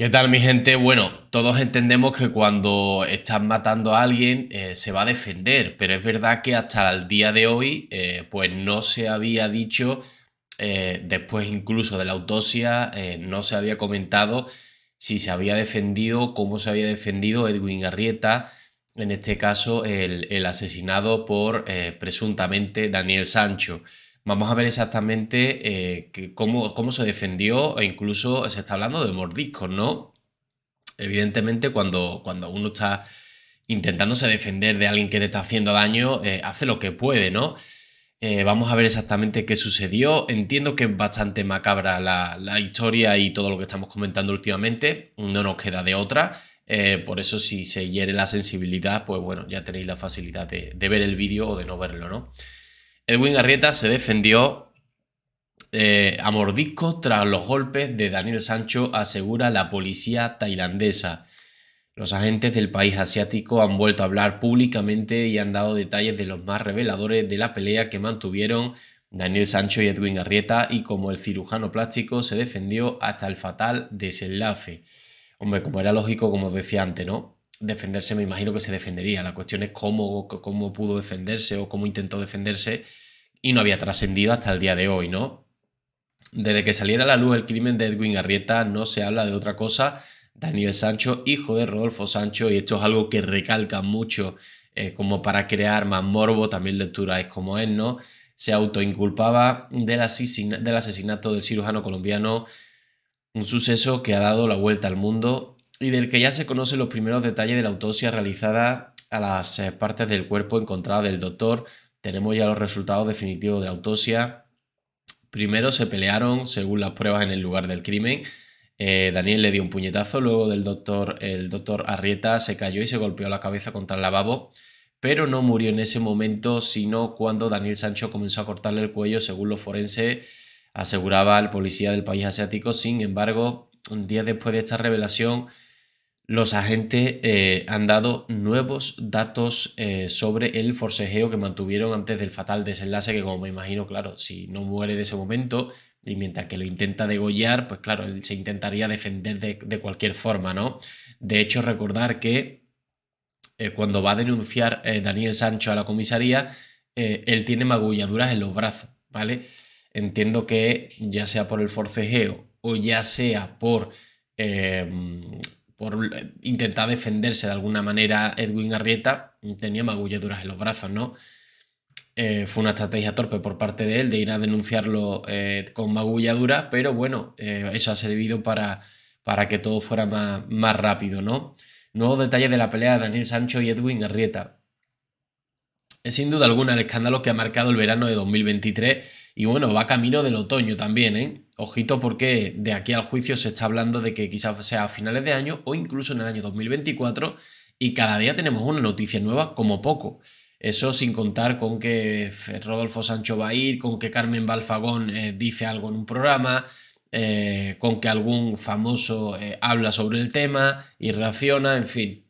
¿Qué tal mi gente? Bueno, todos entendemos que cuando estás matando a alguien eh, se va a defender, pero es verdad que hasta el día de hoy eh, pues no se había dicho, eh, después incluso de la autopsia, no se había comentado si se había defendido, cómo se había defendido Edwin Garrieta, en este caso el asesinado por presuntamente Daniel Sancho. Vamos a ver exactamente eh, cómo, cómo, se defendió e incluso se está hablando de mordiscos, ¿no? Evidentemente cuando, cuando uno está intentándose defender de alguien que le está haciendo daño, eh, hace lo que puede, ¿no? Eh, vamos a ver exactamente qué sucedió. Entiendo que es bastante macabra la, historia y todo lo que estamos comentando últimamente. No nos queda de otra. por eso si se hiere la sensibilidad, pues bueno, ya tenéis la facilidad de, de ver el vídeo o de no verlo, ¿no? Edwin Garrieta se defendió eh, a mordisco tras los golpes de Daniel Sancho, asegura la policía tailandesa. Los agentes del país asiático han vuelto a hablar públicamente y han dado detalles de los más reveladores de la pelea que mantuvieron Daniel Sancho y Edwin Garrieta y como el cirujano plástico se defendió hasta el fatal desenlace. Hombre, como era lógico, como os decía antes, ¿no? defenderse, me imagino que se defendería. La cuestión es cómo, cómo pudo defenderse o cómo intentó defenderse y no había trascendido hasta el día de hoy, ¿no? Desde que saliera a la luz el crimen de Edwin Garrieta no se habla de otra cosa. Daniel Sancho, hijo de Rodolfo Sancho, y esto es algo que recalca mucho eh, como para crear más morbo, también lectura es como él, ¿no? Se autoinculpaba del, del asesinato del cirujano colombiano, un suceso que ha dado la vuelta al mundo y del que ya se conocen los primeros detalles de la autopsia realizada a las eh, partes del cuerpo encontrada del doctor. Tenemos ya los resultados definitivos de la autopsia. Primero se pelearon según las pruebas en el lugar del crimen. Eh, Daniel le dio un puñetazo, luego del doctor, el doctor Arrieta se cayó y se golpeó la cabeza contra el lavabo, pero no murió en ese momento, sino cuando Daniel Sancho comenzó a cortarle el cuello, según lo forense aseguraba el policía del país asiático. Sin embargo, un día después de esta revelación, los agentes eh, han dado nuevos datos eh, sobre el forcejeo que mantuvieron antes del fatal desenlace, que como me imagino, claro, si no muere en ese momento y mientras que lo intenta degollar, pues claro, él se intentaría defender de, cualquier forma, ¿no? De hecho, recordar que eh, cuando va a denunciar Daniel Sancho a la comisaría, él tiene magulladuras en los brazos, ¿vale? Entiendo que ya sea por el forcejeo o ya sea por por intentar defenderse de alguna manera, Edwin Arrieta tenía magulladuras en los brazos, ¿no? Eh, fue una estrategia torpe por parte de él de ir a denunciarlo eh, con magulladuras, pero bueno, eh, eso ha servido para, para que todo fuera más, más rápido, ¿no? Nuevos detalle de la pelea de Daniel Sancho y Edwin Arrieta. Es sin duda alguna el escándalo que ha marcado el verano de 2023 y bueno, va camino del otoño también, ¿eh? Ojito porque de aquí al juicio se está hablando de que quizás sea a finales de año o incluso en el año 2024 y cada día tenemos una noticia nueva como poco. Eso sin contar con que Rodolfo Sancho va a ir, con que Carmen Balfagón eh, dice algo en un programa, eh, con que algún famoso eh, habla sobre el tema y reacciona, en fin.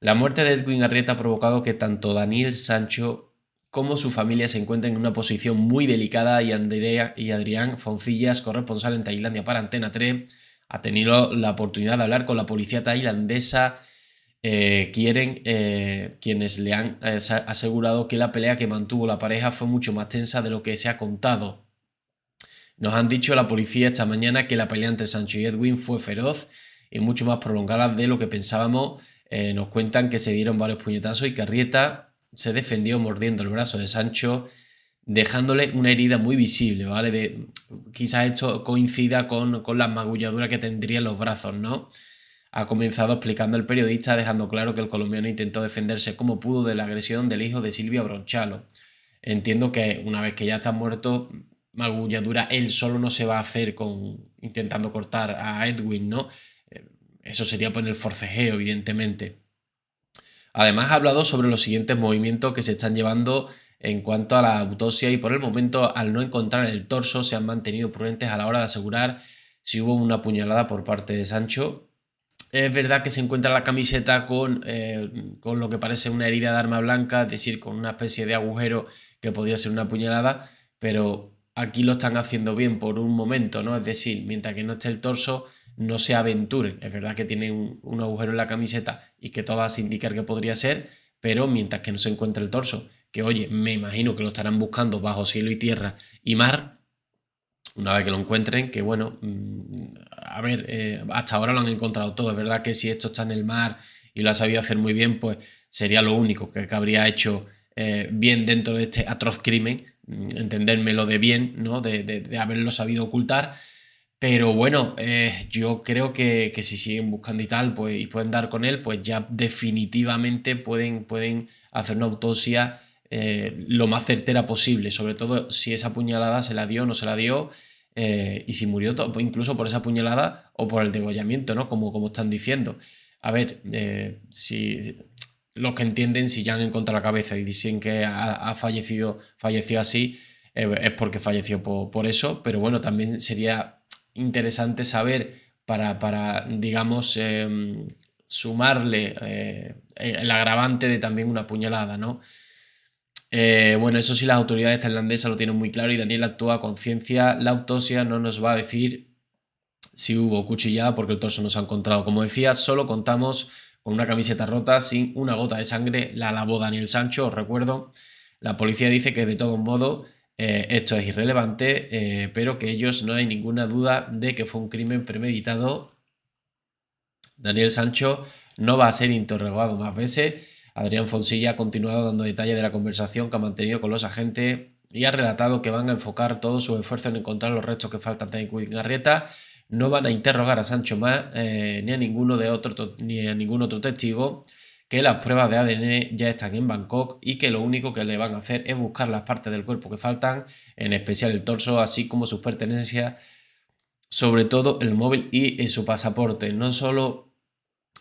La muerte de Edwin Arrieta ha provocado que tanto Daniel Sancho cómo su familia se encuentra en una posición muy delicada y, Andrea y Adrián Foncillas, corresponsal en Tailandia para Antena 3, ha tenido la oportunidad de hablar con la policía tailandesa. Eh, quieren eh, quienes le han eh, asegurado que la pelea que mantuvo la pareja fue mucho más tensa de lo que se ha contado. Nos han dicho la policía esta mañana que la pelea entre Sancho y Edwin fue feroz y mucho más prolongada de lo que pensábamos. nos cuentan que se dieron varios puñetazos y que Rieta se defendió mordiendo el brazo de Sancho, dejándole una herida muy visible, ¿vale? De, quizás esto coincida con, con las magulladuras que en los brazos, ¿no? Ha comenzado explicando el periodista, dejando claro que el colombiano intentó defenderse como pudo de la agresión del hijo de Silvia Bronchalo. Entiendo que una vez que ya está muerto, magulladura él solo no se va a hacer con intentando cortar a Edwin, ¿no? Eh, eso sería por el forcejeo, evidentemente. Además, ha hablado sobre los siguientes movimientos que se están llevando en cuanto a la autopsia y por el momento, al no encontrar el torso, se han mantenido prudentes a la hora de asegurar si hubo una puñalada por parte de Sancho. Es verdad que se encuentra la camiseta con, eh, lo que parece una herida de arma blanca, es decir, con una especie de agujero que podría ser una puñalada, pero aquí lo están haciendo bien por un momento, ¿no? Es decir, mientras que no esté el torso, no se aventuren. Es verdad que tiene un, agujero en la camiseta y que todas indican que podría ser, pero mientras que no se encuentre el torso, que oye, me imagino que lo estarán buscando bajo cielo y tierra y mar, una vez que lo encuentren, que bueno, mm, a ver, eh, hasta ahora lo han encontrado todo, es verdad que si esto está en el mar y lo ha sabido hacer muy bien, pues sería lo único que, habría hecho eh, bien dentro de este atroz crimen, mm, entendérmelo de bien, ¿no? de haberlo sabido ocultar, pero bueno, eh, yo creo que, si siguen buscando y tal, pues, y pueden dar con él, pues ya definitivamente pueden, pueden hacer una autopsia eh, lo más certera posible. Sobre todo si esa puñalada se la dio o no se la dio. Eh, y si murió pues incluso por esa puñalada o por el degollamiento, ¿no? Como, como están diciendo. A ver, si los que entienden, si ya han encontrado la cabeza y dicen que ha, fallecido, falleció así, es porque falleció por, por eso, pero bueno, también sería interesante saber para, para digamos, em, sumarle eh, el agravante de también una puñalada, ¿no? Eh, bueno, eso sí, las autoridades tailandesas lo tienen muy claro y Daniel actúa con ciencia. La autopsia no nos va a decir si hubo cuchillada porque el torso nos se ha encontrado. Como decía, solo contamos con una camiseta rota sin una gota de sangre. La lavó Daniel Sancho, os recuerdo. La policía dice que de todo modo... Eh, esto es irrelevante, eh, pero que ellos no hay ninguna duda de que fue un crimen premeditado. Daniel Sancho no va a ser interrogado más veces. Adrián Fonsilla ha continuado dando detalles de la conversación que ha mantenido con los agentes y ha relatado que van a enfocar todos sus esfuerzos en encontrar los restos que faltan de Garrieta. No van a interrogar a Sancho más eh, ni a ninguno de otro ni a ningún otro testigo que las pruebas de ADN ya están en Bangkok y que lo único que le van a hacer es buscar las partes del cuerpo que faltan, en especial el torso, así como sus pertenencias, sobre todo el móvil y eh, su pasaporte. No solo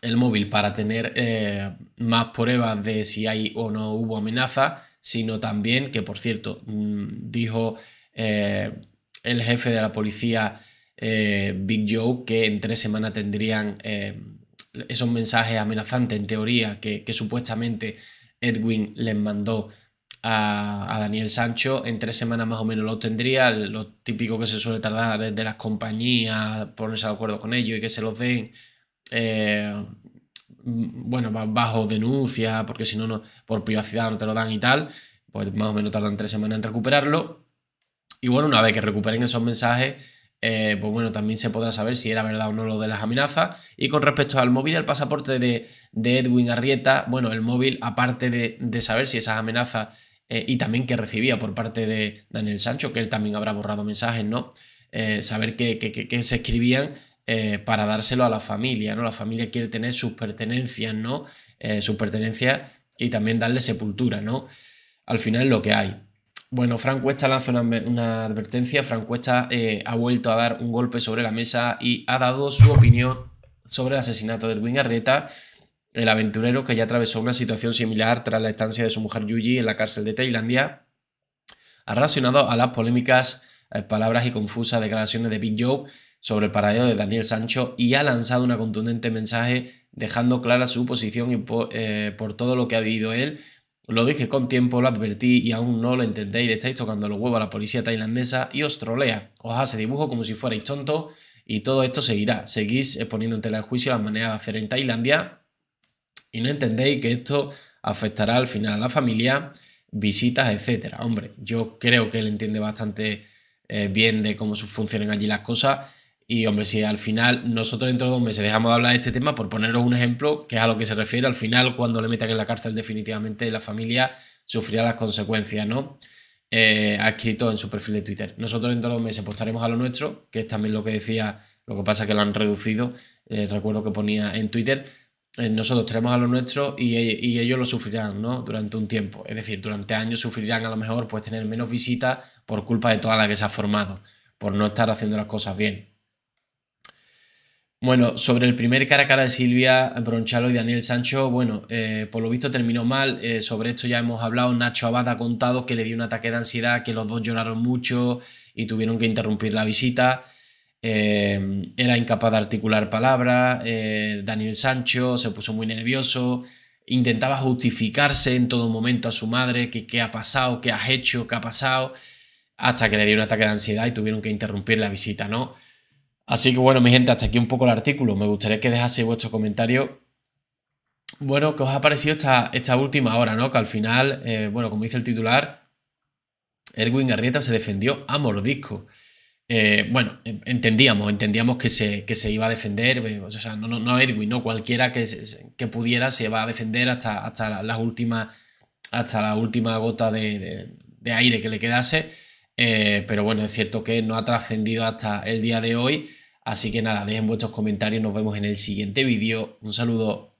el móvil para tener eh, más pruebas de si hay o no hubo amenaza, sino también que, por cierto, mm, dijo eh, el jefe de la policía, Big Joe, que en tres semanas tendrían esos mensajes amenazantes en teoría que, supuestamente Edwin les mandó a, Daniel Sancho, en tres semanas más o menos lo tendría, lo típico que se suele tardar desde las compañías, ponerse de acuerdo con ellos y que se los den, eh, bueno, bajo denuncia, porque si no, no, por privacidad no te lo dan y tal, pues más o menos tardan tres semanas en recuperarlo. Y bueno, una vez que recuperen esos mensajes, eh, pues bueno, también se podrá saber si era verdad o no lo de las amenazas. Y con respecto al móvil y al pasaporte de, Edwin Arrieta, bueno, el móvil, aparte de, saber si esas amenazas eh, y también que recibía por parte de Daniel Sancho, que él también habrá borrado mensajes, ¿no? Eh, saber que, que, se escribían para dárselo a la familia, ¿no? La familia quiere tener sus pertenencias, ¿no? sus pertenencias y también darle sepultura, ¿no? Al final lo que hay. Bueno, Frank Cuesta lanza una, advertencia. Frank Cuesta eh, ha vuelto a dar un golpe sobre la mesa y ha dado su opinión sobre el asesinato de Edwin Arreta, el aventurero que ya atravesó una situación similar tras la estancia de su mujer Yuji en la cárcel de Tailandia, ha reaccionado a las polémicas eh, palabras y confusas declaraciones de Big Joe sobre el paradero de Daniel Sancho y ha lanzado un contundente mensaje dejando clara su posición eh, por todo lo que ha vivido él lo dije con tiempo, lo advertí y aún no lo entendéis, estáis tocando los huevos a la policía tailandesa y os trolea. Os hace dibujo como si fuerais tontos y todo esto seguirá. Seguís exponiendo en tela de juicio las maneras de hacer en Tailandia y no entendéis que esto afectará al final a la familia, visitas, etcétera. Hombre, yo creo que él entiende bastante eh, bien de cómo funcionan allí las cosas y hombre, si al final nosotros dentro de dos meses dejamos de hablar de este tema, por poneros un ejemplo, que es a lo que se refiere, al final cuando le metan en la cárcel definitivamente la familia sufrirá las consecuencias, ¿no? Eh, ha escrito en su perfil de Twitter. Nosotros dentro de dos meses postaremos a lo nuestro, que es también lo que decía, lo que pasa es que lo han reducido, eh, recuerdo que ponía en Twitter, eh, nosotros tenemos a lo nuestro y, y, ellos lo sufrirán, ¿no? Durante un tiempo. Es decir, durante años sufrirán a lo mejor pues tener menos visitas por culpa de toda la que se ha formado, por no estar haciendo las cosas bien. Bueno, sobre el primer cara a cara de Silvia Bronchalo y Daniel Sancho, bueno, eh, por lo visto terminó mal, eh, sobre esto ya hemos hablado, Nacho Abad ha contado que le dio un ataque de ansiedad, que los dos lloraron mucho y tuvieron que interrumpir la visita, eh, era incapaz de articular palabras, Daniel Sancho se puso muy nervioso, intentaba justificarse en todo momento a su madre, que qué ha pasado, qué has hecho, qué ha pasado, hasta que le dio un ataque de ansiedad y tuvieron que interrumpir la visita, ¿no? Así que bueno, mi gente, hasta aquí un poco el artículo. Me gustaría que dejase vuestro comentario. Bueno, ¿qué os ha parecido esta, última hora, no? Que al final, eh, bueno, como dice el titular, Edwin Garrieta se defendió a mordisco. Eh, bueno, entendíamos, entendíamos que se, que se iba a defender, eh, o sea, no, no, Edwin, no cualquiera que, que pudiera se va a defender hasta, hasta las últimas, hasta la última gota de aire que le quedase. Eh, pero bueno, es cierto que no ha trascendido hasta el día de hoy. Así que nada, dejen vuestros comentarios. Nos vemos en el siguiente vídeo. Un saludo.